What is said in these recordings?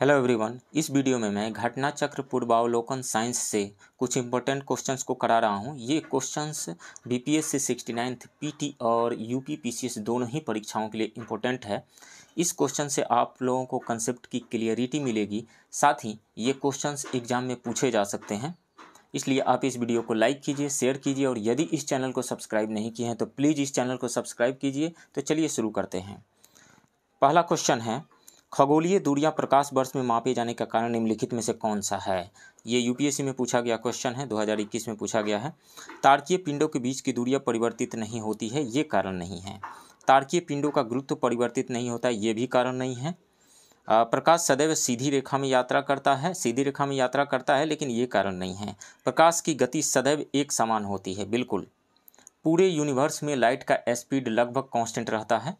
hello everyone इस video में मैं घटना चक्र पूर्वावलोकन साइंस से कुछ इंपॉर्टेंट क्वेश्चंस को करा रहा हूं ये questions BPSC sixty ninth PT और यूपीपीसीएस दोनों ही परीक्षाओं के लिए इंपॉर्टेंट है इस क्वेश्चन से आप लोगों को कंसेप्ट की क्लियरिटी मिलेगी साथ ही ये क्वेश्चंस एग्जाम में पूछे जा सकते हैं इसलिए आप इस वीडियो को लाइक कीजिए शेयर कीजिए और यदि इस चैनल को सब्सक्राइब नहीं किए हैं तो प्लीज़ इस चैनल को सब्सक्राइब कीजिए तो चलिए शुरू करते हैं पहला क्वेश्चन है खगोलीय दूरियां प्रकाश वर्ष में मापे जाने का कारण निम्नलिखित में से कौन सा है ये यूपीएससी में पूछा गया क्वेश्चन है 2021 में पूछा गया है तारकीय पिंडों के बीच की दूरियां परिवर्तित नहीं होती है ये कारण नहीं है तारकीय पिंडों का गुरुत्व परिवर्तित नहीं होता ये भी कारण नहीं है प्रकाश सदैव सीधी रेखा में यात्रा करता है सीधी रेखा में यात्रा करता है लेकिन ये कारण नहीं है प्रकाश की गति सदैव एक समान होती है बिल्कुल पूरे यूनिवर्स में लाइट का स्पीड लगभग कांस्टेंट रहता है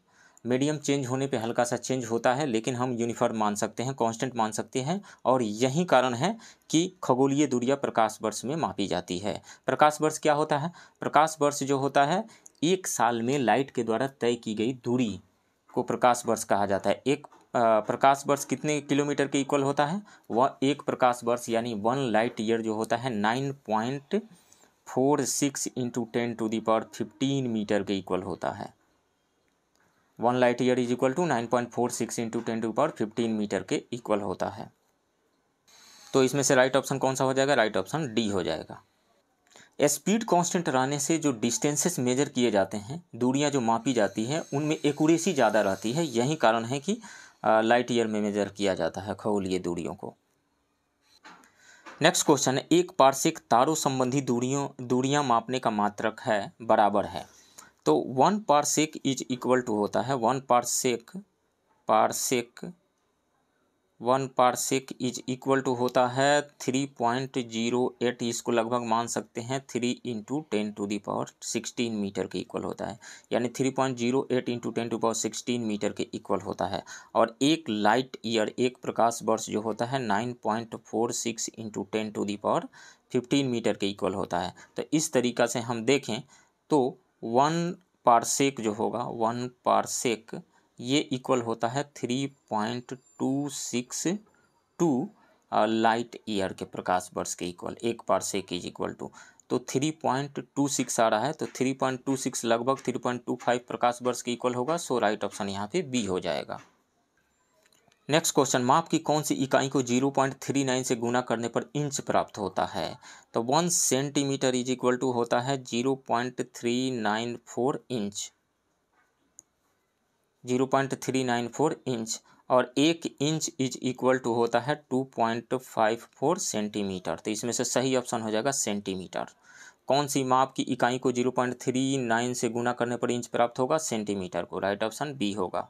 मीडियम चेंज होने पे हल्का सा चेंज होता है लेकिन हम यूनिफॉर्म मान सकते हैं कांस्टेंट मान सकते हैं और यही कारण है कि खगोलीय दूरिया प्रकाश वर्ष में मापी जाती है प्रकाश वर्ष क्या होता है प्रकाश वर्ष जो होता है एक साल में लाइट के द्वारा तय की गई दूरी को प्रकाश वर्ष कहा जाता है एक प्रकाश वर्ष कितने किलोमीटर के इक्वल होता है वह एक प्रकाश वर्ष यानी वन लाइट ईयर जो होता है nine point four six into ten to the power fifteen metre के इक्वल होता है one light year is equal to nine point four six into ten to power fifteen metre के equal होता है तो इसमें से राइट ऑप्शन कौन सा हो जाएगा राइट ऑप्शन डी हो जाएगा स्पीड कांस्टेंट रहने से जो डिस्टेंसेस मेजर किए जाते हैं दूरियां जो मापी जाती हैं उनमें एकूरेसी ज़्यादा रहती है यही कारण है कि लाइट ईयर में मेजर किया जाता है खगोलीय दूरियों को नेक्स्ट क्वेश्चन है एक पार्शिक तारों संबंधी दूरियों दूरियां मापने का मात्रक है बराबर है तो one parsec is equal to होता है one parsec parsec one parsec is equal to होता है थ्री पॉइंट जीरो एट इसको लगभग मान सकते हैं three into ten to the power sixteen metre के इक्वल होता है यानी three point zero eight into ten to power sixteen metre के इक्वल होता है और एक लाइट ईयर एक प्रकाश वर्ष जो होता है nine point four six into ten to the power fifteen metre के इक्वल होता है तो इस तरीका से हम देखें तो वन पारसेक जो होगा वन पारसेक ये इक्वल होता है three point two six two light year के प्रकाश वर्ष के इक्वल एक पारसेक इज इक्वल टू तो थ्री पॉइंट टू सिक्स आ रहा है तो थ्री पॉइंट टू सिक्स लगभग थ्री पॉइंट टू फाइव प्रकाश वर्ष के इक्वल होगा सो राइट ऑप्शन यहाँ पे बी हो जाएगा नेक्स्ट क्वेश्चन माप की कौन सी इकाई को 0.39 से गुना करने पर इंच प्राप्त होता है तो one centimetre is equal to होता है 0.394 इंच 0.394 इंच और एक इंच इज इक्वल टू होता है 2.54 सेंटीमीटर तो इसमें से सही ऑप्शन हो जाएगा सेंटीमीटर कौन सी माप की इकाई को 0.39 से गुना करने पर इंच प्राप्त होगा सेंटीमीटर को राइट ऑप्शन बी होगा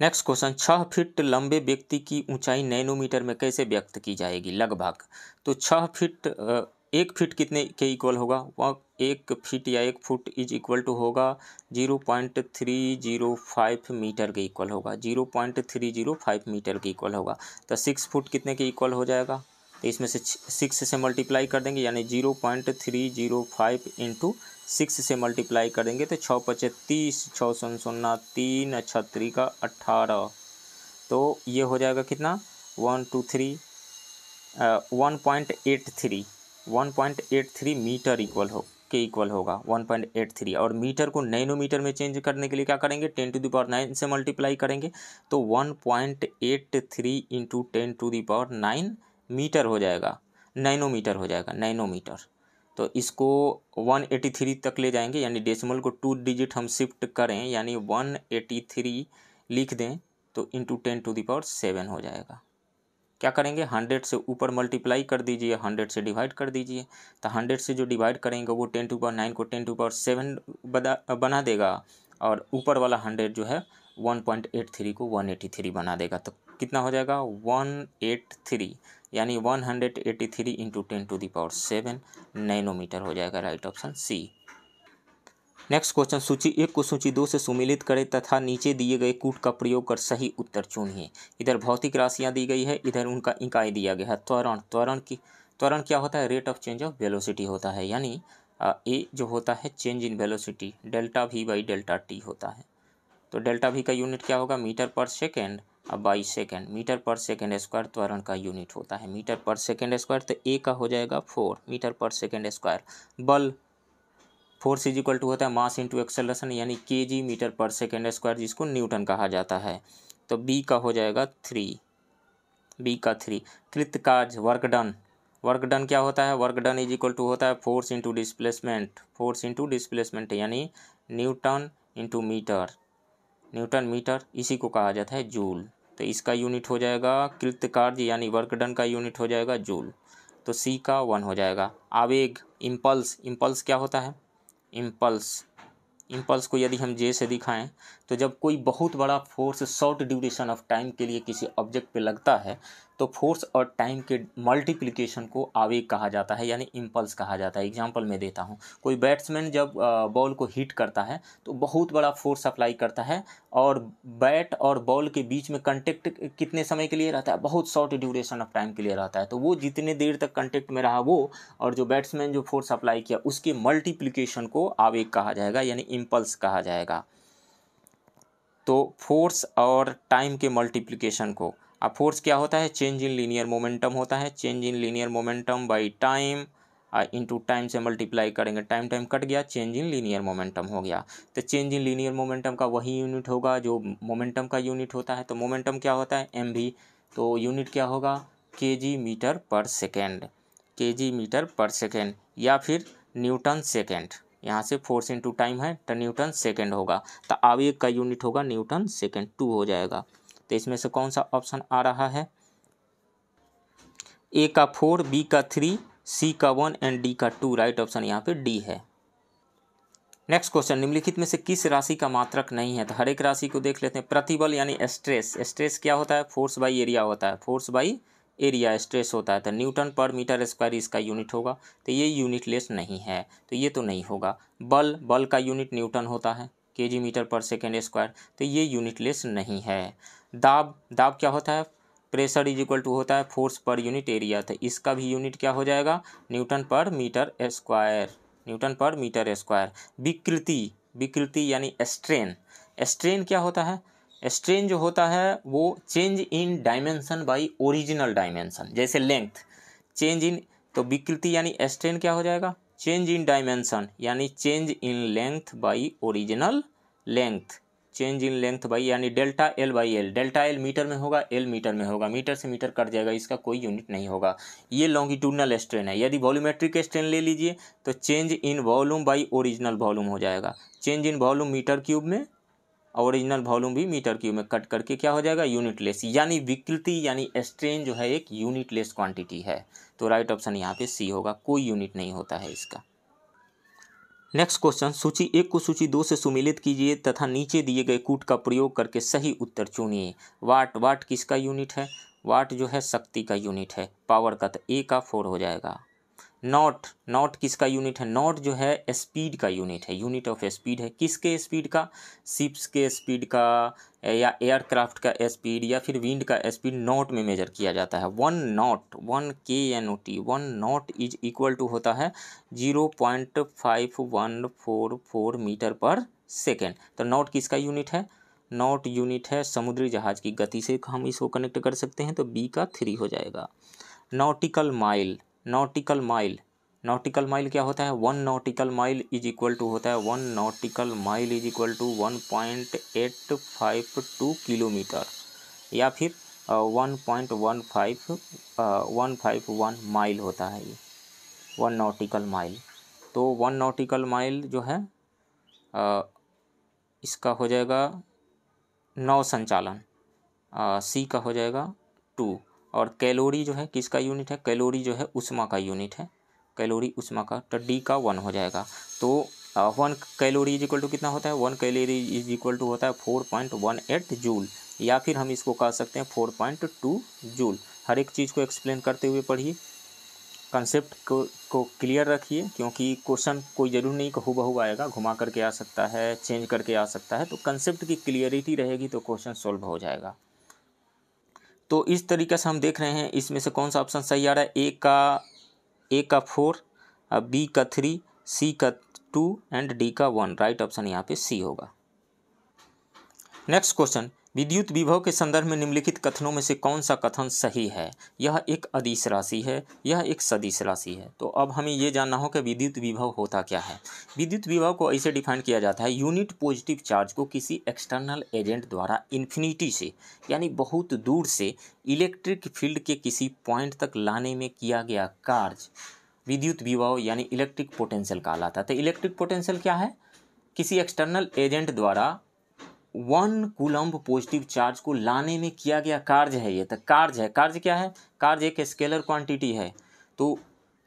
नेक्स्ट क्वेश्चन छः फीट लंबे व्यक्ति की ऊंचाई नैनोमीटर में कैसे व्यक्त की जाएगी लगभग तो छः फीट एक फीट कितने के इक्वल होगा वह एक फीट या एक फुट इज इक्वल टू होगा zero point three zero five metre के इक्वल होगा zero point three zero five metre के इक्वल होगा तो सिक्स फुट कितने के इक्वल हो जाएगा तो इसमें से सिक्स से मल्टीप्लाई कर देंगे यानी zero point three zero five into six से मल्टीप्लाई करेंगे तो छः पचे तीस छः सन सुन्ना तीन छत्री का अट्ठारह तो ये हो जाएगा कितना one two three one point eight three one point eight three metre equal हो के इक्वल होगा वन पॉइंट एट थ्री और मीटर को मीटर में चेंज करने के लिए क्या करेंगे टेन टू दावर नाइन से मल्टीप्लाई करेंगे तो one point eight three into ten to the power nine metre हो जाएगा मीटर हो जाएगा मीटर तो इसको 183 तक ले जाएंगे यानी डेसिमल को टू डिजिट हम शिफ्ट करें यानी 183 लिख दें तो into ten to the power seven हो जाएगा क्या करेंगे हंड्रेड से ऊपर मल्टीप्लाई कर दीजिए हंड्रेड से डिवाइड कर दीजिए तो हंड्रेड से जो डिवाइड करेंगे वो टेन टू पावर नाइन को टेन टू पावर सेवन बना देगा और ऊपर वाला हंड्रेड जो है वन पॉइंट एट थ्री को वन एटी थ्री बना देगा तो कितना हो जाएगा वन एट थ्री यानी 183 hundred eighty three into ten to the power seven nanometre हो जाएगा right option C next question सूची एक को सूची दो से सुमिलित करें तथा नीचे दिए गए कूट का प्रयोग कर सही उत्तर चुनिए इधर भौतिक राशियां दी गई है इधर उनका इकाई दिया गया है त्वरण त्वरण की त्वरण क्या होता है rate of change of velocity होता है यानी ए जो होता है change in velocity delta V by delta T होता है तो डेल्टा वी का यूनिट क्या होगा metre per second by second metre per second square त्वरण का यूनिट होता है मीटर पर सेकेंड स्क्वायर तो ए का हो जाएगा four metre per second square बल फोर्स इज इक्वल टू होता है मास इंटू एक्सेलरेशन यानी K G metre per second square जिसको न्यूटन कहा जाता है तो बी का हो जाएगा थ्री बी का थ्री कृत कार्य वर्क डन वर्क डन क्या होता है work done is equal to होता है force into displacement force into displacement यानी newton into metre newton metre इसी को कहा जाता है जूल तो इसका यूनिट हो जाएगा कृत कार्य यानी वर्कडन का यूनिट हो जाएगा जूल तो सी का वन हो जाएगा आवेग इम्पल्स इम्पल्स क्या होता है इम्पल्स इम्पल्स को यदि हम जे से दिखाएं तो जब कोई बहुत बड़ा force short duration of time के लिए किसी ऑब्जेक्ट पे लगता है तो फोर्स और टाइम के मल्टीप्लिकेशन को आवेग कहा जाता है यानी इम्पल्स कहा जाता है एग्जाम्पल मैं देता हूँ कोई बैट्समैन जब बॉल को हिट करता है तो बहुत बड़ा फोर्स अप्लाई करता है और बैट और बॉल के बीच में कंटेक्ट कितने समय के लिए रहता है बहुत शॉर्ट ड्यूरेशन ऑफ टाइम के लिए रहता है तो वो जितने देर तक कंटेक्ट में रहा वो और जो बैट्समैन जो फोर्स अप्लाई किया उसके मल्टीप्लीकेशन को आवेग कहा जाएगा यानी इम्पल्स कहा जाएगा तो फोर्स और टाइम के मल्टीप्लिकेशन को अब फोर्स क्या होता है चेंज इन लीनियर मोमेंटम होता है change in linear momentum by time to time से मल्टीप्लाई करेंगे टाइम टाइम कट गया चेंज इन लीनियर मोमेंटम हो गया तो चेंज इन लीनियर मोमेंटम का वही यूनिट होगा जो मोमेंटम का यूनिट होता है तो मोमेंटम क्या होता है एम भी तो यूनिट क्या होगा के जी मीटर पर सेकेंड के जी मीटर पर सेकेंड या फिर न्यूटन सेकेंड यहाँ से फोर्स इंटू टाइम है तो न्यूटन सेकेंड होगा तो अब एक का यूनिट होगा न्यूटन सेकेंड टू हो जाएगा तो इसमें से कौन सा ऑप्शन आ रहा है ए का फोर बी का थ्री सी का वन एंड डी का टू राइट ऑप्शन यहाँ पे डी है नेक्स्ट क्वेश्चन निम्नलिखित में से किस राशि का मात्रक नहीं है तो हर एक राशि को देख लेते हैं प्रतिबल यानी स्ट्रेस स्ट्रेस क्या होता है फोर्स बाई एरिया होता है फोर्स बाई एरिया स्ट्रेस होता है तो न्यूटन पर मीटर स्क्वायर इसका यूनिट होगा तो ये यूनिट लेस नहीं है तो ये तो नहीं होगा बल बल का यूनिट न्यूटन होता है K G metre per second square तो ये यूनिट लेस नहीं है दाब दाब क्या होता है प्रेशर इज इक्वल टू होता है फोर्स पर यूनिट एरिया तो इसका भी यूनिट क्या हो जाएगा newton per metre square newton per metre square विकृति विकृति यानी स्ट्रेन स्ट्रेन क्या होता है स्ट्रेन जो होता है वो change in dimension by original dimension जैसे लेंथ चेंज इन तो विकृति यानी स्ट्रेन क्या हो जाएगा चेंज इन डायमेंशन यानी change in length by original length change in length by यानी delta L by L delta L metre में होगा एल मीटर में होगा मीटर से मीटर कट जाएगा इसका कोई यूनिट नहीं होगा ये लॉन्गिट्यूडनल स्ट्रेन है यदि वॉल्यूमेट्रिक स्ट्रेन ले लीजिए तो change in volume by original volume हो जाएगा change in volume metre cube में ओरिजिनल वॉल्यूम भी मीटर क्यूब में कट करके क्या हो जाएगा यूनिटलेस यानी विकृति यानी स्ट्रेन जो है एक यूनिटलेस क्वांटिटी है तो राइट ऑप्शन यहाँ पे सी होगा कोई यूनिट नहीं होता है इसका नेक्स्ट क्वेश्चन सूची एक को सूची दो से सुमिलित कीजिए तथा नीचे दिए गए कूट का प्रयोग करके सही उत्तर चुनिए वाट वाट किसका यूनिट है वाट जो है शक्ति का यूनिट है पावर का तो ए का फोर हो जाएगा नॉट नॉट किसका यूनिट है नॉट जो है स्पीड का यूनिट है यूनिट ऑफ स्पीड है किसके स्पीड का शिप्स के स्पीड का या एयरक्राफ्ट का स्पीड या फिर विंड का स्पीड नॉट में मेजर किया जाता है one knot one K N O T one knot is equal to होता है zero point five one four four metre per second तो नॉट किसका यूनिट है नॉट यूनिट है समुद्री जहाज की गति से हम इसको कनेक्ट कर सकते हैं तो बी का थ्री हो जाएगा nautical mile nautical mile nautical mile क्या होता है one nautical mile is equal to होता है one nautical mile is equal to one point eight five two kilometre या फिर one point one five one five one mile होता है ये वन नॉटिकल माइल तो वन नॉटिकल माइल जो है uh, इसका हो जाएगा नौ संचालन सी का हो जाएगा टू और कैलोरी जो है किसका यूनिट है कैलोरी जो है उष्मा का यूनिट है कैलोरी उष्मा का तो डी का वन हो जाएगा तो one calorie is equal to कितना होता है one calorie is equal to होता है four point one eight joule या फिर हम इसको कह सकते हैं फोर पॉइंट टू जूल हर एक चीज़ को एक्सप्लेन करते हुए पढ़िए कंसेप्ट को को क्लियर रखिए क्योंकि क्वेश्चन कोई ज़रूर नहीं कहू बहू आएगा घुमा करके आ सकता है चेंज करके आ सकता है तो कंसेप्ट की क्लियरिटी रहेगी तो क्वेश्चन सॉल्व हो जाएगा तो इस तरीके से हम देख रहे हैं इसमें से कौन सा ऑप्शन सही आ रहा है ए का ए का फोर बी का थ्री सी का टू एंड डी का वन राइट ऑप्शन यहाँ पे सी होगा नेक्स्ट क्वेश्चन विद्युत विभव के संदर्भ में निम्नलिखित कथनों में से कौन सा कथन सही है यह एक अदिश राशि है यह एक सदिश राशि है तो अब हमें ये जानना हो कि विद्युत विभव होता क्या है विद्युत विभव को ऐसे डिफाइन किया जाता है यूनिट पॉजिटिव चार्ज को किसी एक्सटर्नल एजेंट द्वारा इन्फिनिटी से यानी बहुत दूर से इलेक्ट्रिक फील्ड के किसी पॉइंट तक लाने में किया गया कार्य विद्युत विभव यानी इलेक्ट्रिक पोटेंशियल कहलाता है तो इलेक्ट्रिक पोटेंशियल क्या है किसी एक्सटर्नल एजेंट द्वारा वन कुलम्ब पॉजिटिव चार्ज को लाने में किया गया कार्य है ये तो कार्य है कार्य क्या है कार्य एक स्केलर क्वांटिटी है तो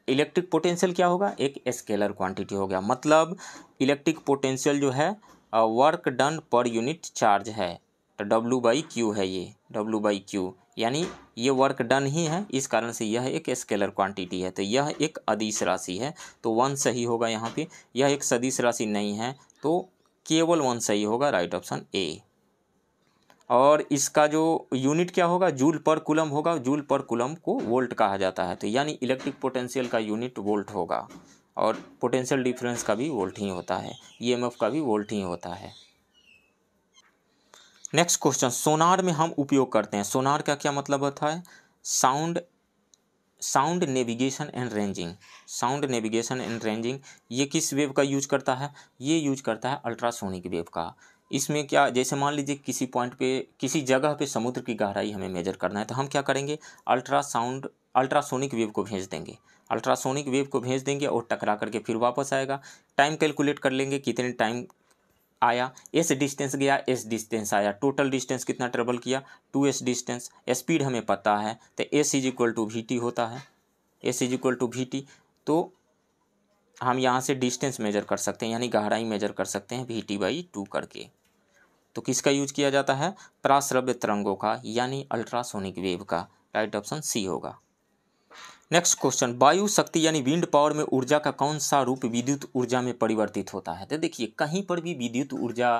इलेक्ट्रिक पोटेंशियल क्या होगा एक स्केलर क्वांटिटी हो गया मतलब इलेक्ट्रिक पोटेंशियल जो है वर्क डन पर यूनिट चार्ज है तो डब्लू बाई क्यू है ये डब्लू बाई क्यू यानी ये वर्क डन ही है इस कारण से यह एक स्केलर क्वांटिटी है तो यह एक अदिश राशि है तो वन सही होगा यहाँ पे यह एक सदिश राशि नहीं है तो केवल वन सही होगा राइट ऑप्शन ए और इसका जो यूनिट क्या होगा जूल पर कुलम होगा जूल पर कुलम को वोल्ट कहा जाता है तो यानी इलेक्ट्रिक पोटेंशियल का यूनिट वोल्ट होगा और पोटेंशियल डिफरेंस का भी वोल्ट ही होता है ईएमएफ e का भी वोल्ट ही होता है नेक्स्ट क्वेश्चन सोनार में हम उपयोग करते हैं सोनार का क्या मतलब होता है sound sound navigation and ranging sound navigation and ranging ये किस वेव का यूज करता है ये यूज करता है अल्ट्रासोनिक वेव का इसमें क्या जैसे मान लीजिए किसी पॉइंट पे किसी जगह पे समुद्र की गहराई हमें मेजर करना है तो हम क्या करेंगे अल्ट्रासाउंड अल्ट्रासोनिक वेव को भेज देंगे अल्ट्रासोनिक वेव को भेज देंगे और टकरा करके फिर वापस आएगा टाइम कैलकुलेट कर लेंगे कितने टाइम आया एस डिस्टेंस गया एस डिस्टेंस आया टोटल डिस्टेंस कितना ट्रेवल किया टू एस डिस्टेंस स्पीड हमें पता है तो S is equal to V T होता है S is equal to V T तो हम यहाँ से डिस्टेंस मेजर कर सकते हैं यानी गहराई मेजर कर सकते हैं वी टी बाई टू करके तो किसका यूज किया जाता है प्राश्रव्य तरंगों का यानी अल्ट्रासोनिक वेव का राइट ऑप्शन सी होगा नेक्स्ट क्वेश्चन वायु शक्ति यानी विंड पावर में ऊर्जा का कौन सा रूप विद्युत ऊर्जा में परिवर्तित होता है तो देखिए कहीं पर भी विद्युत ऊर्जा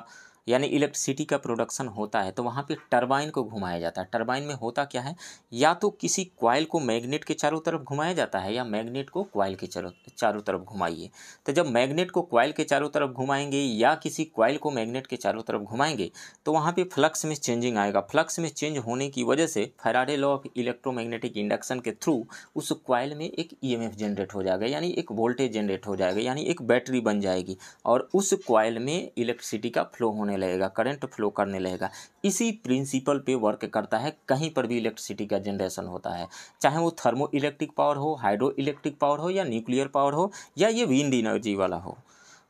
यानी इलेक्ट्रिसिटी का प्रोडक्शन होता है तो वहाँ पे टरबाइन को घुमाया जाता है टरबाइन में होता क्या है या तो किसी क्वाइल को मैग्नेट के चारों तरफ घुमाया जाता है या मैग्नेट को क्वाइल के चारों चारों तरफ घुमाइए तो जब मैग्नेट को क्वाइल के चारों तरफ घुमाएंगे या किसी क्वाइल को मैग्नेट के चारों तरफ घुमाएंगे तो वहाँ पर फ्लक्स में चेंजिंग आएगा फ्लक्स में चेंज होने की वजह से Faraday law of electromagnetic induction के थ्रू उस क्वाइल में एक ई e जनरेट हो जाएगा यानी एक वोल्टेज जनरेट हो जाएगा यानी एक बैटरी बन जाएगी और उस क्वाइल में इलेक्ट्रिसिटी का फ्लो होने लगेगा करंट फ्लो करने लगेगा इसी प्रिंसिपल पे वर्क करता है कहीं पर भी इलेक्ट्रिसिटी का जनरेशन होता है चाहे वो थर्मो इलेक्ट्रिक पावर हो हाइड्रो इलेक्ट्रिक पावर हो या न्यूक्लियर पावर हो या ये विंड इनर्जी वाला हो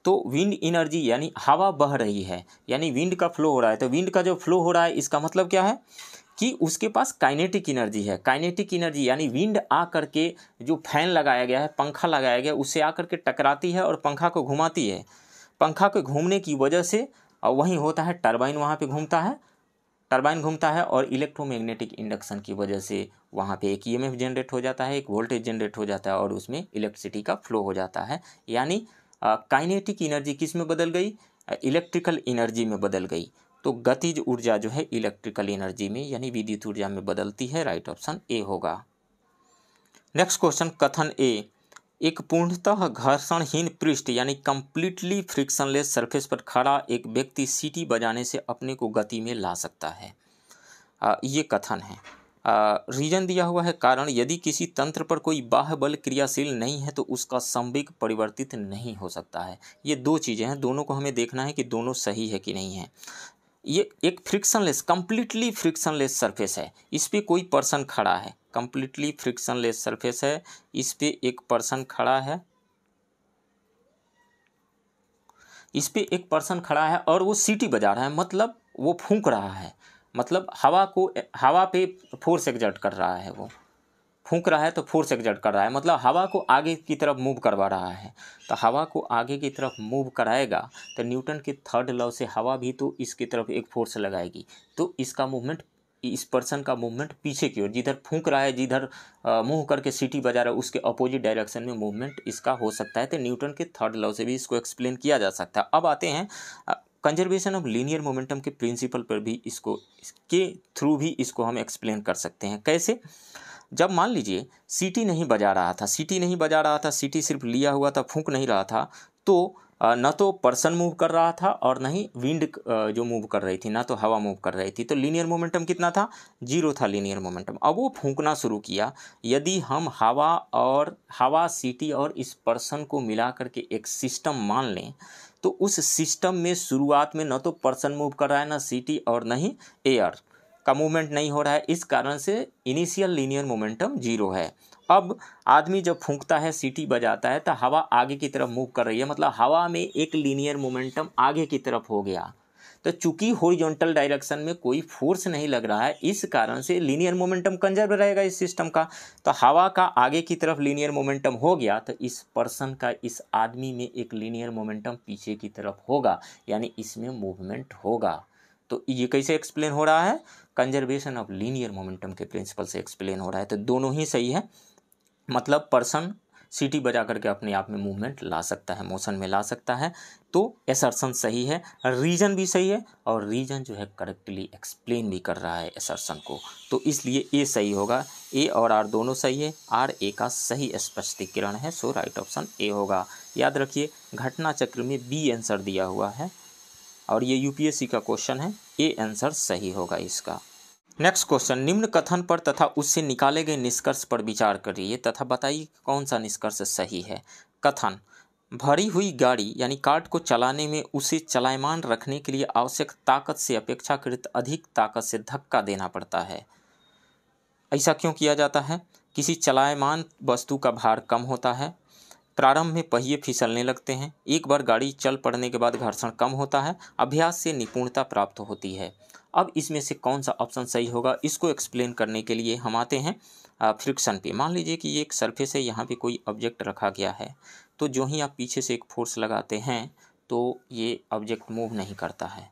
तो विंड इनर्जी यानी हवा बह रही है यानी विंड का फ्लो हो रहा है तो विंड का जो फ्लो हो रहा है इसका मतलब क्या है कि उसके पास काइनेटिक एनर्जी है काइनेटिक एनर्जी यानी विंड आ करके जो फैन लगाया गया है पंखा लगाया गया उससे आ करके टकराती है और पंखा को घुमाती है पंखा के घूमने की वजह से और वहीं होता है टर्बाइन वहाँ पे घूमता है टर्बाइन घूमता है और इलेक्ट्रोमैग्नेटिक इंडक्शन की वजह से वहाँ पे एक ईएमएफ e जनरेट हो जाता है एक वोल्टेज जनरेट हो जाता है और उसमें इलेक्ट्रिसिटी का फ्लो हो जाता है यानी काइनेटिक एनर्जी किस में बदल गई इलेक्ट्रिकल इनर्जी में बदल गई तो गतिज ऊर्जा जो है इलेक्ट्रिकल एनर्जी में यानी विद्युत ऊर्जा में बदलती है राइट ऑप्शन ए होगा नेक्स्ट क्वेश्चन कथन ए एक पूर्णतः घर्षणहीन पृष्ठ यानी कम्प्लीटली फ्रिक्शनलेस सरफेस पर खड़ा एक व्यक्ति सीटी बजाने से अपने को गति में ला सकता है आ, ये कथन है रीजन दिया हुआ है कारण यदि किसी तंत्र पर कोई बाह्य बल क्रियाशील नहीं है तो उसका संवेग परिवर्तित नहीं हो सकता है ये दो चीज़ें हैं दोनों को हमें देखना है कि दोनों सही है कि नहीं है ये एक फ्रिक्शनलेस कम्प्लीटली फ्रिक्शनलेस सरफेस है इस पर कोई पर्सन खड़ा है फ्रिक्शन फ्रिक्शनलेस सरफेस है इस पर एक पर्सन खड़ा है इस पर एक पर्सन खड़ा है और वो सीटी बजा रहा है मतलब वो फूंक रहा है मतलब हवा को हवा पे फोर्स एग्जर्ट कर रहा है वो फूंक रहा है तो फोर्स एग्जर्ट कर रहा है मतलब हवा को आगे की तरफ मूव करवा रहा है तो हवा को आगे की तरफ मूव कराएगा तो न्यूटन के थर्ड लॉ से हवा भी तो इसकी तरफ एक फोर्स लगाएगी तो इसका मूवमेंट इस पर्सन का मूवमेंट पीछे की ओर जिधर फूंक रहा है जिधर मुंह करके सीटी बजा रहा है उसके अपोजिट डायरेक्शन में मूवमेंट इसका हो सकता है तो न्यूटन के थर्ड लॉ से भी इसको एक्सप्लेन किया जा सकता है अब आते हैं कंजर्वेशन ऑफ लीनियर मोमेंटम के प्रिंसिपल पर भी इसको के थ्रू भी इसको हम एक्सप्लेन कर सकते हैं कैसे जब मान लीजिए सीटी नहीं बजा रहा था सीटी नहीं बजा रहा था सीटी सिर्फ लिया हुआ था फूंक नहीं रहा था तो न तो पर्सन मूव कर रहा था और न ही विंड जो मूव कर रही थी ना तो हवा मूव कर रही थी तो लीनियर मोमेंटम कितना था जीरो था लीनियर मोमेंटम अब वो फूंकना शुरू किया यदि हम हवा और हवा सिटी और इस पर्सन को मिला करके एक सिस्टम मान लें तो उस सिस्टम में शुरुआत में न तो पर्सन मूव कर रहा है ना सिटी और न ही एयर का मूवमेंट नहीं हो रहा है इस कारण से इनिशियल लीनियर मोमेंटम जीरो है अब आदमी जब फूंकता है सीटी बजाता है तो हवा आगे की तरफ मूव कर रही है मतलब हवा में एक लीनियर मोमेंटम आगे की तरफ हो गया तो चूंकि होरिजोनटल डायरेक्शन में कोई फोर्स नहीं लग रहा है इस कारण से लीनियर मोमेंटम कंजर्व रहेगा इस सिस्टम का तो हवा का आगे की तरफ लीनियर मोमेंटम हो गया तो इस पर्सन का इस आदमी में एक लीनियर मोमेंटम पीछे की तरफ होगा यानी इसमें मूवमेंट होगा तो ये कैसे एक्सप्लेन हो रहा है कंजर्वेशन ऑफ लीनियर मोमेंटम के प्रिंसिपल से एक्सप्लेन हो रहा है तो दोनों ही सही है मतलब पर्सन सीटी बजा करके अपने आप में मूवमेंट ला सकता है मोशन में ला सकता है तो एसर्सन सही है रीजन भी सही है और रीजन जो है करेक्टली एक्सप्लेन भी कर रहा है एसर्सन को तो इसलिए ए सही होगा ए और आर दोनों सही है आर ए का सही स्पष्टीकरण है सो राइट ऑप्शन ए होगा याद रखिए घटना चक्र में बी आंसर दिया हुआ है और ये यूपीएससी का क्वेश्चन है ए आंसर सही होगा इसका नेक्स्ट क्वेश्चन निम्न कथन पर तथा उससे निकाले गए निष्कर्ष पर विचार करिए तथा बताइए कौन सा निष्कर्ष सही है कथन भरी हुई गाड़ी यानी कार्ट को चलाने में उसे चलायमान रखने के लिए आवश्यक ताकत से अपेक्षाकृत अधिक ताकत से धक्का देना पड़ता है ऐसा क्यों किया जाता है किसी चलायमान वस्तु का भार कम होता है प्रारंभ में पहिए फिसलने लगते हैं एक बार गाड़ी चल पड़ने के बाद घर्षण कम होता है अभ्यास से निपुणता प्राप्त होती है अब इसमें से कौन सा ऑप्शन सही होगा इसको एक्सप्लेन करने के लिए हम आते हैं फ्रिक्शन पे मान लीजिए कि ये एक सरफेस है यहाँ पे कोई ऑब्जेक्ट रखा गया है तो जो ही आप पीछे से एक फोर्स लगाते हैं तो ये ऑब्जेक्ट मूव नहीं करता है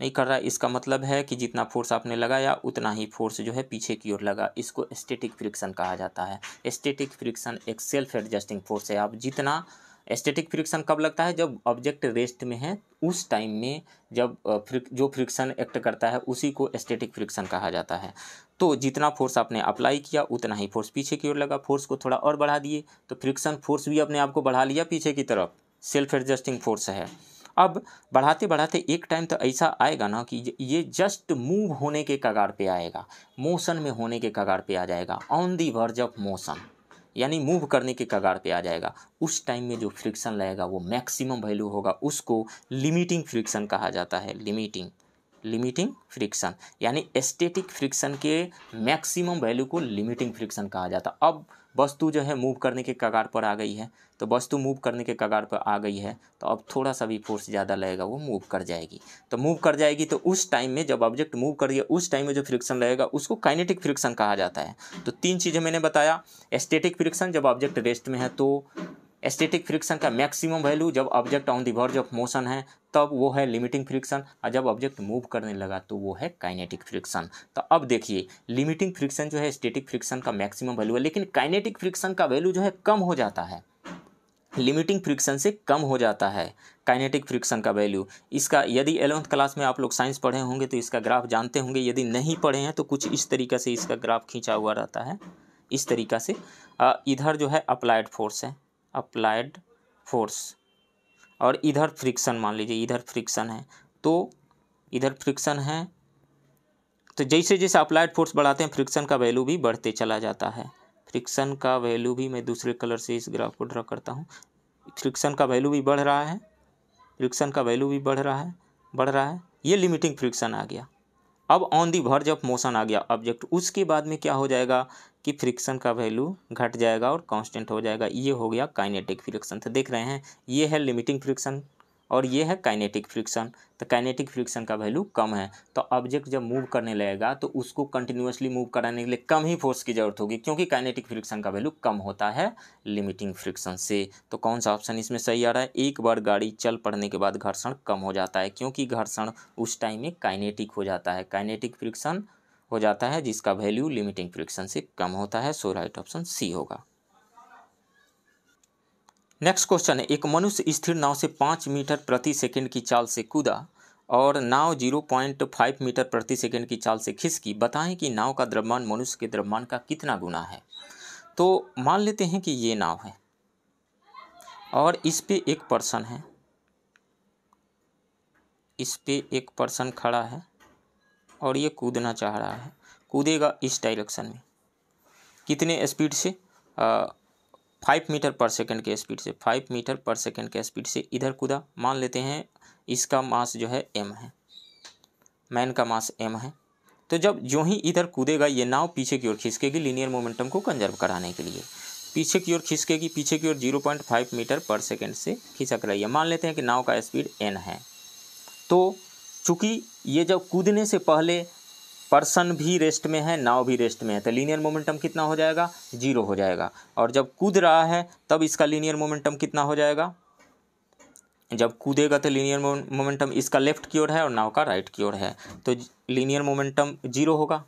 नहीं कर रहा इसका मतलब है कि जितना फोर्स आपने लगाया उतना ही फोर्स जो है पीछे की ओर लगा इसको स्टेटिक फ्रिक्शन कहा जाता है स्टेटिक फ्रिक्शन एक सेल्फ एडजस्टिंग फोर्स है आप जितना स्टैटिक फ्रिक्शन कब लगता है जब ऑब्जेक्ट रेस्ट में है उस टाइम में जब फ्रिक जो फ्रिक्शन एक्ट करता है उसी को स्टैटिक फ्रिक्शन कहा जाता है तो जितना फोर्स आपने अप्लाई किया उतना ही फोर्स पीछे की ओर लगा फोर्स को थोड़ा और बढ़ा दिए तो फ्रिक्शन फोर्स भी अपने आप को बढ़ा लिया पीछे की तरफ सेल्फ एडजस्टिंग फोर्स है अब बढ़ाते बढ़ाते एक टाइम तो ऐसा आएगा ना कि ये जस्ट मूव होने के कगार पे आएगा मोशन में होने के कगार पे आ जाएगा on the verge of motion यानी मूव करने के कगार पे आ जाएगा उस टाइम में जो फ्रिक्शन लगेगा वो मैक्सिमम वैल्यू होगा उसको लिमिटिंग फ्रिक्शन कहा जाता है लिमिटिंग लिमिटिंग फ्रिक्शन यानी एस्टेटिक फ्रिक्शन के मैक्सिमम वैल्यू को लिमिटिंग फ्रिक्शन कहा जाता अब वस्तु जो है मूव करने के कगार पर आ गई है तो वस्तु मूव करने के कगार पर आ गई है तो अब थोड़ा सा भी फोर्स ज़्यादा लगेगा वो मूव कर जाएगी तो मूव कर जाएगी तो उस टाइम में जब ऑब्जेक्ट मूव कर गया उस टाइम में जो फ्रिक्शन लगेगा उसको काइनेटिक फ्रिक्शन कहा जाता है तो तीन चीज़ें मैंने बताया स्टेटिक फ्रिक्शन जब ऑब्जेक्ट रेस्ट में है तो स्टेटिक फ्रिक्शन का मैक्सिमम वैल्यू जब object on the verge of motion है तब वो है लिमिटिंग फ्रिक्शन और जब ऑब्जेक्ट मूव करने लगा तो वो है काइनेटिक फ्रिक्शन तो अब देखिए लिमिटिंग फ्रिक्शन जो है स्टेटिक फ्रिक्शन का मैक्सिमम वैल्यू है लेकिन काइनेटिक फ्रिक्शन का वैल्यू जो है कम हो जाता है लिमिटिंग फ्रिक्शन से कम हो जाता है काइनेटिक फ्रिक्शन का वैल्यू इसका यदि एलेवंथ क्लास में आप लोग साइंस पढ़े होंगे तो इसका ग्राफ जानते होंगे यदि नहीं पढ़े हैं तो कुछ इस तरीका से इसका ग्राफ खींचा हुआ रहता है इस तरीका से इधर जो है अप्लाइड फोर्स है अप्लाइड फोर्स और इधर फ्रिक्शन मान लीजिए इधर फ्रिक्शन है तो इधर फ्रिक्शन है तो जैसे जैसे अप्लाइड फोर्स बढ़ाते हैं फ्रिक्शन का वैल्यू भी बढ़ते चला जाता है फ्रिक्शन का वैल्यू भी मैं दूसरे कलर से इस ग्राफ को ड्रा करता हूँ फ्रिक्शन का वैल्यू भी बढ़ रहा है फ्रिक्शन का वैल्यू भी बढ़ रहा है बढ़ रहा है ये लिमिटिंग फ्रिक्शन आ गया अब on the verge of motion आ गया ऑब्जेक्ट उसके बाद में क्या हो जाएगा कि फ्रिक्शन का वैल्यू घट जाएगा और कांस्टेंट हो जाएगा ये हो गया काइनेटिक फ्रिक्शन तो देख रहे हैं ये है लिमिटिंग फ्रिक्शन और ये है काइनेटिक फ्रिक्शन तो काइनेटिक फ्रिक्शन का वैल्यू कम है तो ऑब्जेक्ट जब मूव करने लगेगा तो उसको कंटिन्यूसली मूव कराने के लिए कम ही फोर्स की ज़रूरत होगी क्योंकि काइनेटिक फ्रिक्शन का वैल्यू कम होता है लिमिटिंग फ्रिक्शन से तो कौन सा ऑप्शन इसमें सही आ रहा है एक बार गाड़ी चल पड़ने के बाद घर्षण कम हो जाता है क्योंकि घर्षण उस टाइम में काइनेटिक हो जाता है काइनेटिक फ्रिक्शन हो जाता है जिसका वैल्यू लिमिटिंग फ्रिक्शन से कम होता है सो राइट ऑप्शन सी होगा नेक्स्ट क्वेश्चन है एक मनुष्य स्थिर नाव से पाँच मीटर प्रति सेकंड की चाल से कूदा और नाव जीरो पॉइंट फाइव मीटर प्रति सेकंड की चाल से खिसकी बताएं कि नाव का द्रव्यमान मनुष्य के द्रव्यमान का कितना गुना है तो मान लेते हैं कि ये नाव है और इस पे एक पर्सन है इस पे एक पर्सन खड़ा है और ये कूदना चाह रहा है कूदेगा इस डायरेक्शन में कितने स्पीड से फाइव मीटर पर सेकंड के स्पीड से फाइव मीटर पर सेकंड के स्पीड से इधर कूदा मान लेते हैं इसका मास जो है एम है मैन का मास एम है तो जब जो ही इधर कूदेगा ये नाव पीछे की ओर खिसकेगी लीनियर मोमेंटम को कंजर्व कराने के लिए पीछे की ओर खिसकेगी पीछे की ओर zero point five meter per second से खिसक रही है मान लेते हैं कि नाव का स्पीड एन है तो चूँकि ये जब कूदने से पहले पर्सन भी रेस्ट में है नाव भी रेस्ट में है तो लीनियर मोमेंटम कितना हो जाएगा जीरो हो जाएगा और जब कूद रहा है तब इसका लीनियर मोमेंटम कितना हो जाएगा जब कूदेगा तो लीनियर मोमेंटम इसका लेफ्ट की ओर है और नाव का राइट की ओर है तो लीनियर मोमेंटम जीरो होगा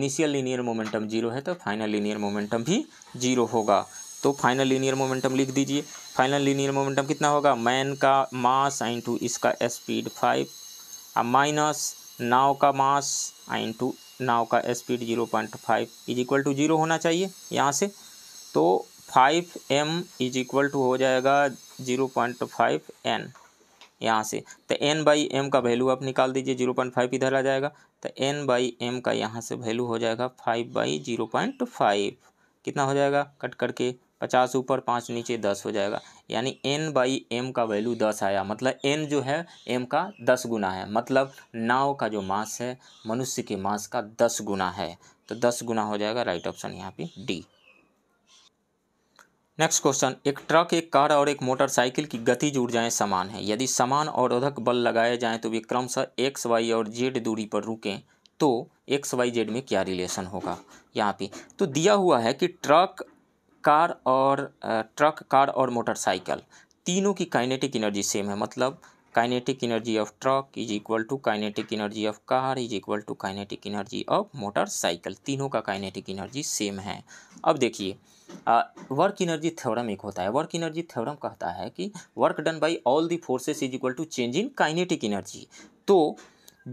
इनिशियल लीनियर मोमेंटम जीरो है तो फाइनल लीनियर मोमेंटम भी जीरो होगा तो फाइनल लीनियर मोमेंटम लिख दीजिए फाइनल लीनियर मोमेंटम कितना होगा मैन का मास इंटू इसका स्पीड फाइव और माइनस नाव का मास टू नाव का speed zero point five is equal to zero होना चाहिए यहाँ से तो five M is equal to हो जाएगा जीरो पॉइंट फाइव एन यहाँ से तो एन बाई एम का वैल्यू आप निकाल दीजिए जीरो पॉइंट फाइव इधर आ जाएगा तो एन बाई एम का यहाँ से वैल्यू हो जाएगा five by zero point five कितना हो जाएगा कट करके पचास ऊपर पाँच नीचे दस हो जाएगा यानी एन बाई एम का वैल्यू दस आया मतलब एन जो है एम का दस गुना है मतलब नाव का जो मास है मनुष्य के मास का दस गुना है तो दस गुना हो जाएगा राइट ऑप्शन यहाँ पे डी नेक्स्ट क्वेश्चन एक ट्रक एक कार और एक मोटरसाइकिल की गतिज ऊर्जाएं समान है यदि समान अवरोधक बल लगाए जाएं तो वे क्रमशः एक्स वाई और जेड दूरी पर रुकें तो एक्स वाई जेड में क्या रिलेशन होगा यहाँ पे तो दिया हुआ है कि ट्रक कार और ट्रक कार और मोटरसाइकिल तीनों की काइनेटिक एनर्जी सेम है मतलब kinetic energy of truck is equal to kinetic energy of car is equal to kinetic energy of motorcycle तीनों का काइनेटिक एनर्जी सेम है अब देखिए वर्क एनर्जी थ्योरम एक होता है वर्क एनर्जी थ्योरम कहता है कि work done by all the forces is equal to change in kinetic energy तो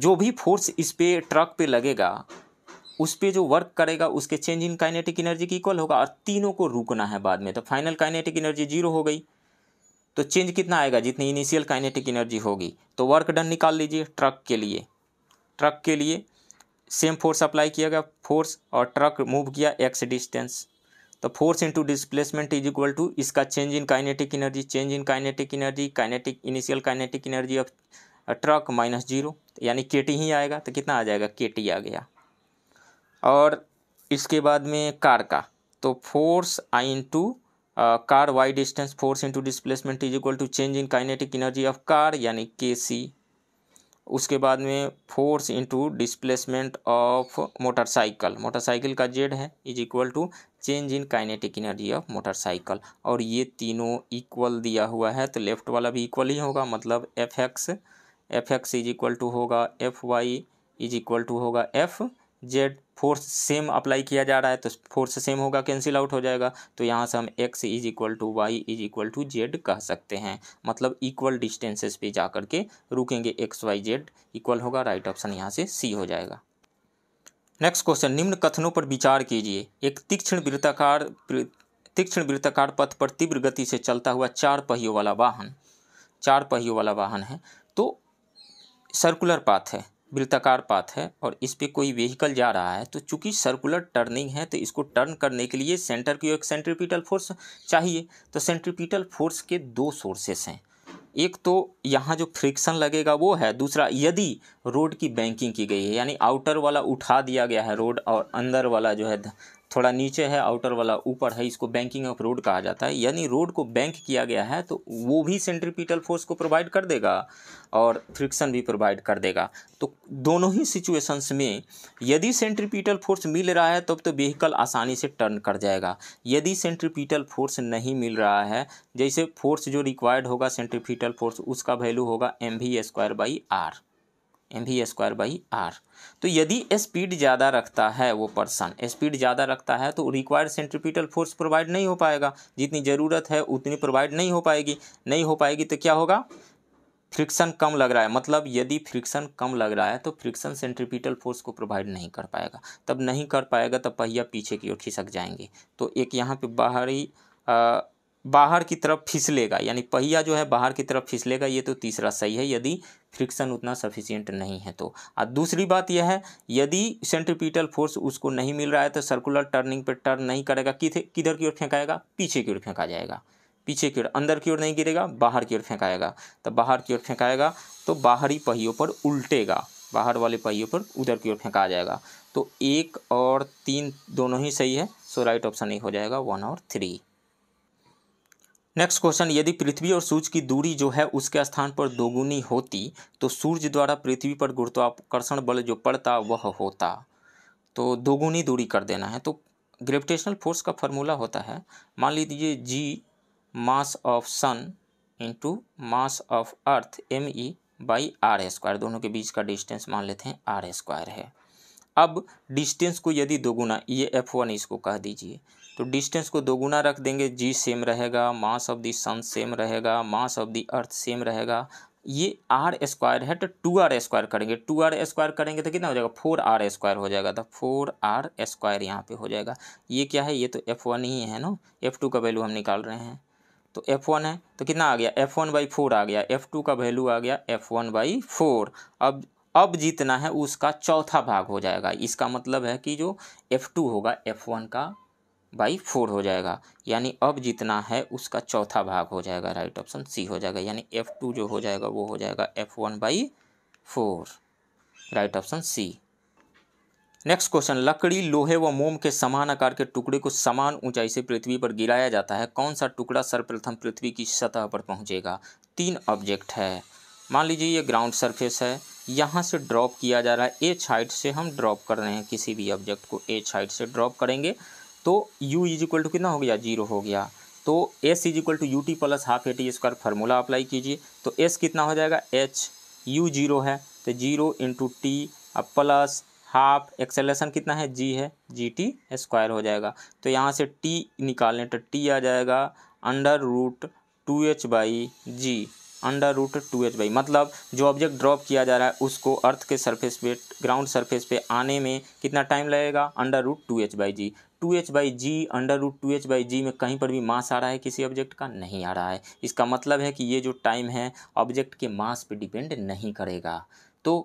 जो भी फोर्स इस पे ट्रक पे लगेगा उस पर जो वर्क करेगा उसके चेंज इन काइनेटिक एनर्जी की इक्वल होगा और तीनों को रुकना है बाद में तो फाइनल काइनेटिक एनर्जी जीरो हो गई तो चेंज कितना आएगा जितनी इनिशियल काइनेटिक एनर्जी होगी तो वर्क डन निकाल लीजिए ट्रक के लिए ट्रक के लिए सेम फोर्स अप्लाई किया गया फोर्स और ट्रक मूव किया एक्स डिस्टेंस तो force into displacement is equal to इसका change in kinetic energy change in kinetic energy kinetic initial kinetic energy of truck minus zero यानी के ही आएगा तो कितना आ जाएगा के आ गया और इसके बाद में कार का तो फोर्स आई into car Y distance force into displacement is equal to change in kinetic energy of car यानी के सी उसके बाद में force into displacement of motorcycle motorcycle का जेड है is equal to change in kinetic energy of motorcycle और ये तीनों equal दिया हुआ है तो लेफ्ट वाला भी इक्वल ही होगा मतलब F X F X is equal to होगा F Y is equal to होगा F Z force same apply किया जा रहा है तो फोर्स सेम होगा कैंसिल आउट हो जाएगा तो यहाँ से हम X is equal to Y is equal to Z कह सकते हैं मतलब इक्वल डिस्टेंसेस पे जा कर के रुकेंगे एक्स वाई जेड इक्वल होगा राइट ऑप्शन यहाँ से सी हो जाएगा नेक्स्ट क्वेश्चन निम्न कथनों पर विचार कीजिए एक तीक्ष्ण वृत्ताकार तीक्ष्ण वृत्ताकार पथ पर तीव्र गति से चलता हुआ चार पहियों वाला वाहन चार पहियों वाला वाहन है तो सर्कुलर पाथ है वृत्ताकार पाथ है और इस पर कोई व्हीकल जा रहा है तो चूंकि सर्कुलर टर्निंग है तो इसको टर्न करने के लिए सेंटर की एक सेंट्रीपिटल फोर्स चाहिए तो सेंट्रीपिटल फोर्स के दो सोर्सेस हैं एक तो यहाँ जो फ्रिक्शन लगेगा वो है दूसरा यदि रोड की बैंकिंग की गई है यानी आउटर वाला उठा दिया गया है रोड और अंदर वाला जो है थोड़ा नीचे है आउटर वाला ऊपर है इसको बैंकिंग ऑफ रोड कहा जाता है यानी रोड को बैंक किया गया है तो वो भी सेंट्रीपिटल फोर्स को प्रोवाइड कर देगा और फ्रिक्शन भी प्रोवाइड कर देगा तो दोनों ही सिचुएशंस में यदि सेंट्रीपिटल फोर्स मिल रहा है तब तो, तो व्हीकल आसानी से टर्न कर जाएगा यदि सेंट्रीपिटल फोर्स नहीं मिल रहा है जैसे फोर्स जो रिक्वायर्ड होगा सेंट्रीपिटल फोर्स उसका वैल्यू होगा M V square by R M V square by R तो यदि स्पीड ज़्यादा रखता है वो पर्सन स्पीड ज़्यादा रखता है तो रिक्वायर्ड सेंट्रिपिटल फोर्स प्रोवाइड नहीं हो पाएगा जितनी ज़रूरत है उतनी प्रोवाइड नहीं हो पाएगी नहीं हो पाएगी तो क्या होगा फ्रिक्शन कम लग रहा है मतलब यदि फ्रिक्शन कम लग रहा है तो फ्रिक्शन सेंट्रिपिटल फोर्स को प्रोवाइड नहीं कर पाएगा तब नहीं कर पाएगा तब तो पहिया पीछे की ओर खिसक जाएंगे तो एक यहाँ पे बाहरी बाहर की तरफ फिसलेगा यानी पहिया जो है बाहर की तरफ फिसलेगा ये तो तीसरा सही है यदि फ्रिक्शन उतना सफिशियंट नहीं है तो और दूसरी बात यह है यदि सेंट्रिपिटल फोर्स उसको नहीं मिल रहा है तो सर्कुलर टर्निंग पर टर्न नहीं करेगा किधर की ओर फेंकाएगा पीछे की ओर फेंका जाएगा पीछे की ओर अंदर की ओर नहीं गिरेगा बाहर की ओर फेंकाएगा तो बाहर की ओर फेंकाएगा तो बाहरी पहियों पर उल्टेगा बाहर वाले पहियों पर उधर की ओर फेंका जाएगा तो एक और तीन दोनों ही सही है सो राइट ऑप्शन ए हो जाएगा वन और थ्री नेक्स्ट क्वेश्चन यदि पृथ्वी और सूर्य की दूरी जो है उसके स्थान पर दोगुनी होती तो सूर्य द्वारा पृथ्वी पर गुरुत्वाकर्षण बल जो पड़ता वह होता तो दोगुनी दूरी कर देना है तो ग्रेविटेशनल फोर्स का फॉर्मूला होता है मान लीजिए G mass of sun into mass of earth M E by R square दोनों के बीच का डिस्टेंस मान लेते हैं आर स्क्वायर है अब डिस्टेंस को यदि दोगुना ये एफ वन इसको कह दीजिए तो डिस्टेंस को दोगुना रख देंगे जी सेम रहेगा mass of the sun same रहेगा mass of the earth same रहेगा ये आर स्क्वायर है तो टू आर स्क्वायर करेंगे टू आर स्क्वायर करेंगे तो कितना हो जाएगा फोर आर स्क्वायर हो जाएगा तो फोर आर स्क्वायर यहाँ पे हो जाएगा ये क्या है ये तो एफ वन ही है ना एफ टू का वैल्यू हम निकाल रहे हैं तो एफ वन है तो कितना आ गया एफ वन बाई फोर आ गया एफ टू का वैल्यू आ गया एफ वन बाई फोर अब अब जीतना है उसका चौथा भाग हो जाएगा इसका मतलब है कि जो एफ़ टू होगा एफ़ वन का बाई फोर हो जाएगा यानी अब जीतना है उसका चौथा भाग हो जाएगा राइट ऑप्शन सी हो जाएगा यानी एफ़ टू जो हो जाएगा वो हो जाएगा F one by four right option C next question लकड़ी लोहे व मोम के समान आकार के टुकड़े को समान ऊंचाई से पृथ्वी पर गिराया जाता है कौन सा टुकड़ा सर्वप्रथम पृथ्वी की सतह पर पहुंचेगा तीन ऑब्जेक्ट है मान लीजिए ये ग्राउंड सरफेस है यहाँ से ड्रॉप किया जा रहा है एच हाइट से हम ड्रॉप कर रहे हैं किसी भी ऑब्जेक्ट को एच हाइट से ड्रॉप करेंगे तो यू इज इक्वल टू कितना हो गया जीरो हो गया तो S is equal to U T plus half A T square formula apply कीजिए तो एस कितना हो जाएगा एच यू जीरो है तो जीरो इंटू टी अब प्लस हाफ एक्सेलेशन कितना है जी है जी टी स्क्वायर हो जाएगा तो यहाँ से टी निकालें तो टी आ जाएगा under root two H by G under root two H by मतलब जो ऑब्जेक्ट ड्रॉप किया जा रहा है उसको अर्थ के सरफेस पे ग्राउंड सरफेस पे आने में कितना टाइम लगेगा under root two H by G two H by G under root two H by G में कहीं पर भी मास आ रहा है किसी ऑब्जेक्ट का नहीं आ रहा है इसका मतलब है कि ये जो टाइम है ऑब्जेक्ट के मास पे डिपेंड नहीं करेगा तो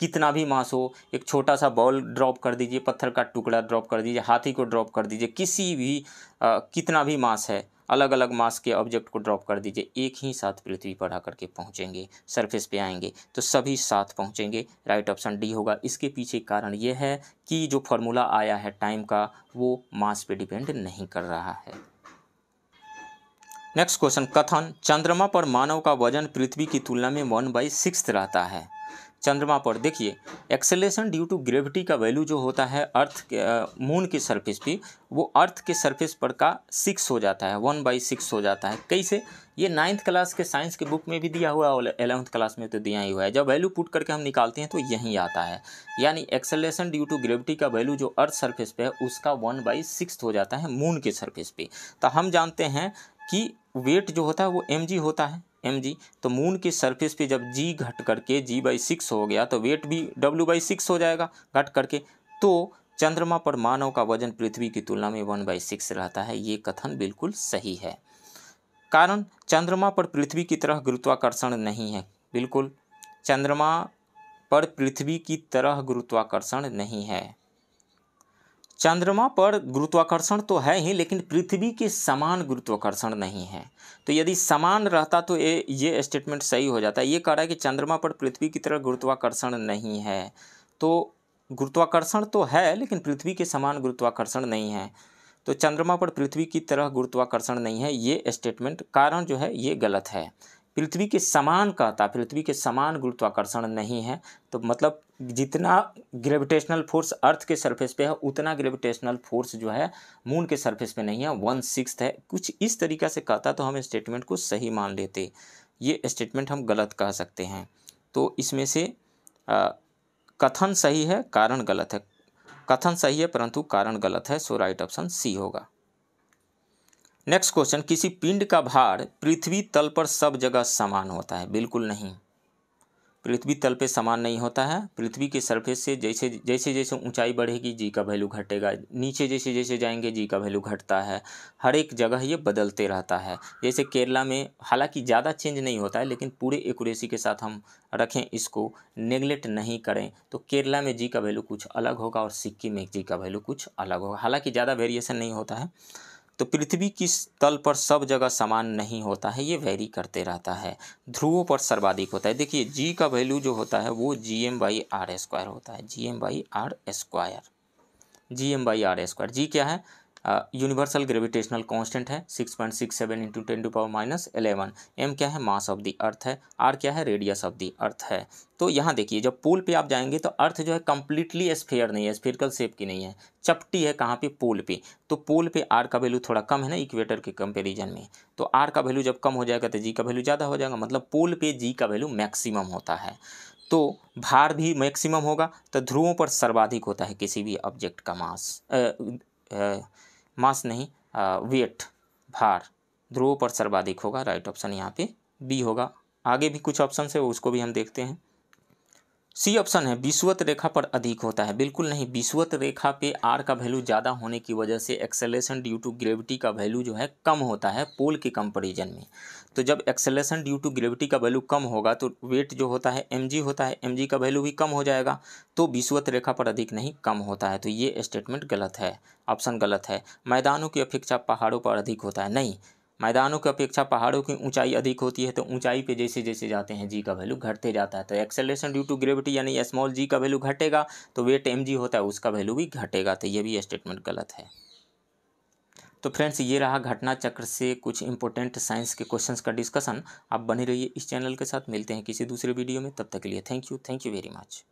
कितना भी मास हो एक छोटा सा बॉल ड्रॉप कर दीजिए पत्थर का टुकड़ा ड्रॉप कर दीजिए हाथी को ड्रॉप कर दीजिए किसी भी आ, कितना भी मास है अलग अलग मास के ऑब्जेक्ट को ड्रॉप कर दीजिए एक ही साथ पृथ्वी पर आकर के पहुँचेंगे सरफेस पे आएंगे तो सभी साथ पहुँचेंगे राइट ऑप्शन डी होगा इसके पीछे कारण ये है कि जो फॉर्मूला आया है टाइम का वो मास पे डिपेंड नहीं कर रहा है नेक्स्ट क्वेश्चन कथन चंद्रमा पर मानव का वजन पृथ्वी की तुलना में वन बाई सिक्स रहता है चंद्रमा पर देखिए एक्सेलेशन ड्यू टू ग्रेविटी का वैल्यू जो होता है अर्थ के मून के सरफेस पे वो अर्थ के सरफेस पर का सिक्स हो जाता है वन बाई सिक्स हो जाता है कैसे ये नाइन्थ क्लास के साइंस के बुक में भी दिया हुआ है और एलेवंथ क्लास में तो दिया ही हुआ है जब वैल्यू पुट करके हम निकालते हैं तो यहीं आता है यानी एक्सेलेशन ड्यू टू ग्रेविटी का वैल्यू जो अर्थ सर्फेस पर है उसका वन बाई सिक्स हो जाता है मून के सर्फेस पर तो हम जानते हैं कि वेट जो होता है वो एम होता है एम जी तो मून के सरफेस पे जब जी घट करके जी बाई सिक्स हो गया तो वेट भी डब्ल्यू बाई सिक्स हो जाएगा घट करके तो चंद्रमा पर मानव का वजन पृथ्वी की तुलना में वन बाई सिक्स रहता है ये कथन बिल्कुल सही है कारण चंद्रमा पर पृथ्वी की तरह गुरुत्वाकर्षण नहीं है बिल्कुल चंद्रमा पर पृथ्वी की तरह गुरुत्वाकर्षण नहीं है चंद्रमा पर गुरुत्वाकर्षण तो है ही लेकिन पृथ्वी के समान गुरुत्वाकर्षण नहीं है तो यदि समान रहता तो ये ये स्टेटमेंट सही हो जाता है ये कह रहा है कि चंद्रमा पर पृथ्वी की तरह गुरुत्वाकर्षण नहीं है तो गुरुत्वाकर्षण तो है लेकिन पृथ्वी के समान गुरुत्वाकर्षण नहीं है तो चंद्रमा पर पृथ्वी की तरह गुरुत्वाकर्षण नहीं है ये स्टेटमेंट कारण जो है ये गलत है पृथ्वी के समान कहता पृथ्वी के समान गुरुत्वाकर्षण नहीं है तो मतलब जितना ग्रेविटेशनल फोर्स अर्थ के सरफेस पे है उतना ग्रेविटेशनल फोर्स जो है मून के सरफेस पे नहीं है वन सिक्स है कुछ इस तरीका से कहता तो हम स्टेटमेंट को सही मान लेते ये स्टेटमेंट हम गलत कह सकते हैं तो इसमें से आ, कथन सही है कारण गलत है कथन सही है परंतु कारण गलत है सो राइट ऑप्शन सी होगा नेक्स्ट क्वेश्चन किसी पिंड का भार पृथ्वी तल पर सब जगह समान होता है बिल्कुल नहीं पृथ्वी तल पे समान नहीं होता है पृथ्वी के सरफेस से जैसे जैसे जैसे ऊंचाई बढ़ेगी जी का वैल्यू घटेगा नीचे जैसे जैसे जाएंगे जी का वैल्यू घटता है हर एक जगह ये बदलते रहता है जैसे केरला में हालांकि ज़्यादा चेंज नहीं होता है लेकिन पूरे एकूरेसी के साथ हम रखें इसको नेगलेक्ट नहीं करें तो केरला में जी का वैल्यू कुछ अलग होगा और सिक्किम में जी का वैल्यू कुछ अलग होगा हालाँकि ज़्यादा वेरिएसन नहीं होता है तो पृथ्वी किस तल पर सब जगह समान नहीं होता है ये वेरी करते रहता है ध्रुवों पर सर्वाधिक होता है देखिए जी का वैल्यू जो होता है वो G M by R square होता है G M by R square G M by R square G क्या है यूनिवर्सल ग्रेविटेशनल कांस्टेंट है six point six seven into ten to power minus eleven M क्या है मास ऑफ दी अर्थ है are क्या है रेडियस ऑफ दी अर्थ है तो यहाँ देखिए जब पोल पे आप जाएंगे तो अर्थ जो है कम्प्लीटली स्फेयर नहीं है स्फेरिकल शेप की नहीं है चपटी है कहाँ पे पोल पे तो पोल पे आर का वैल्यू थोड़ा कम है ना इक्वेटर के कंपेरिजन में तो आर का वैल्यू जब कम हो जाएगा तो जी का वैल्यू ज़्यादा हो जाएगा मतलब पोल पे जी का वैल्यू मैक्सिमम होता है तो भार भी मैक्सिमम होगा तो ध्रुवों पर सर्वाधिक होता है किसी भी ऑब्जेक्ट का मास मास नहीं वेट भार ध्रुव पर सर्वाधिक होगा राइट ऑप्शन यहाँ पे बी होगा आगे भी कुछ ऑप्शन है उसको भी हम देखते हैं सी ऑप्शन है विश्वत रेखा पर अधिक होता है बिल्कुल नहीं विश्वत रेखा पे आर का वैल्यू ज़्यादा होने की वजह से एक्सेलेशन ड्यू टू ग्रेविटी का वैल्यू जो है कम होता है पोल के कंपेरिजन में तो जब एक्सेलेशन ड्यू टू ग्रेविटी का वैल्यू कम होगा तो वेट जो होता है एम होता है एम का वैल्यू भी कम हो जाएगा तो विश्वत रेखा पर अधिक नहीं कम होता है तो ये स्टेटमेंट गलत है ऑप्शन गलत है मैदानों की अपेक्षा पहाड़ों पर अधिक होता है नहीं मैदानों की अपेक्षा पहाड़ों की ऊंचाई अधिक होती है तो ऊंचाई पे जैसे जैसे जाते हैं जी का वैल्यू घटते जाता है तो एक्सेलेशन ड्यू टू ग्रेविटी यानी स्मॉल जी का वैल्यू घटेगा तो वेट एम जी होता है उसका वैल्यू भी घटेगा तो ये भी स्टेटमेंट गलत है तो फ्रेंड्स ये रहा घटना चक्र से कुछ इंपॉर्टेंट साइंस के क्वेश्चन का डिस्कशन आप बने रहिए इस चैनल के साथ मिलते हैं किसी दूसरे वीडियो में तब तक के लिए thank you thank you very much